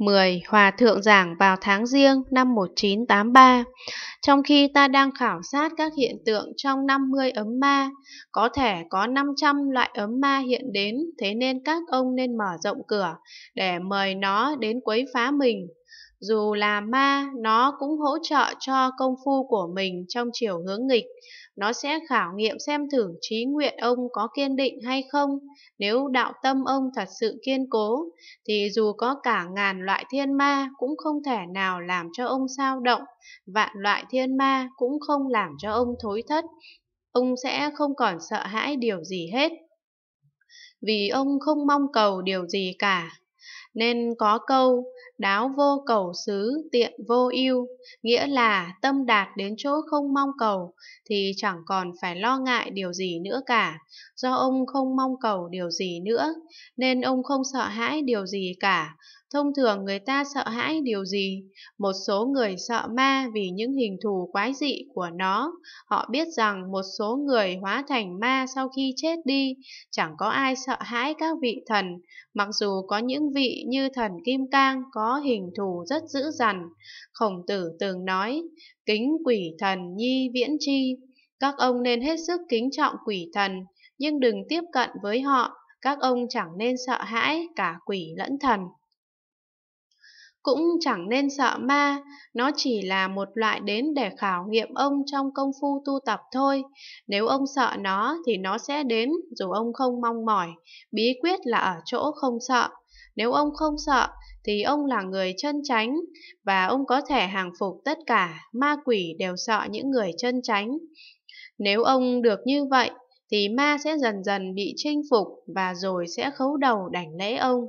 10. Hòa thượng giảng vào tháng riêng năm 1983. Trong khi ta đang khảo sát các hiện tượng trong 50 ấm ma, có thể có 500 loại ấm ma hiện đến, thế nên các ông nên mở rộng cửa để mời nó đến quấy phá mình. Dù là ma, nó cũng hỗ trợ cho công phu của mình trong chiều hướng nghịch. Nó sẽ khảo nghiệm xem thử trí nguyện ông có kiên định hay không. Nếu đạo tâm ông thật sự kiên cố, thì dù có cả ngàn loại thiên ma cũng không thể nào làm cho ông sao động, vạn loại thiên ma cũng không làm cho ông thối thất. Ông sẽ không còn sợ hãi điều gì hết vì ông không mong cầu điều gì cả nên có câu đáo vô cầu xứ tiện vô ưu nghĩa là tâm đạt đến chỗ không mong cầu thì chẳng còn phải lo ngại điều gì nữa cả do ông không mong cầu điều gì nữa nên ông không sợ hãi điều gì cả thông thường người ta sợ hãi điều gì một số người sợ ma vì những hình thù quái dị của nó họ biết rằng một số người hóa thành ma sau khi chết đi chẳng có ai sợ hãi các vị thần mặc dù có những vị như thần Kim Cang có hình thù rất dữ dằn. Khổng tử từng nói, kính quỷ thần nhi viễn chi. Các ông nên hết sức kính trọng quỷ thần, nhưng đừng tiếp cận với họ, các ông chẳng nên sợ hãi cả quỷ lẫn thần. Cũng chẳng nên sợ ma, nó chỉ là một loại đến để khảo nghiệm ông trong công phu tu tập thôi. Nếu ông sợ nó thì nó sẽ đến dù ông không mong mỏi, bí quyết là ở chỗ không sợ. Nếu ông không sợ thì ông là người chân chánh và ông có thể hàng phục tất cả, ma quỷ đều sợ những người chân chánh. Nếu ông được như vậy thì ma sẽ dần dần bị chinh phục và rồi sẽ khấu đầu đảnh lễ ông.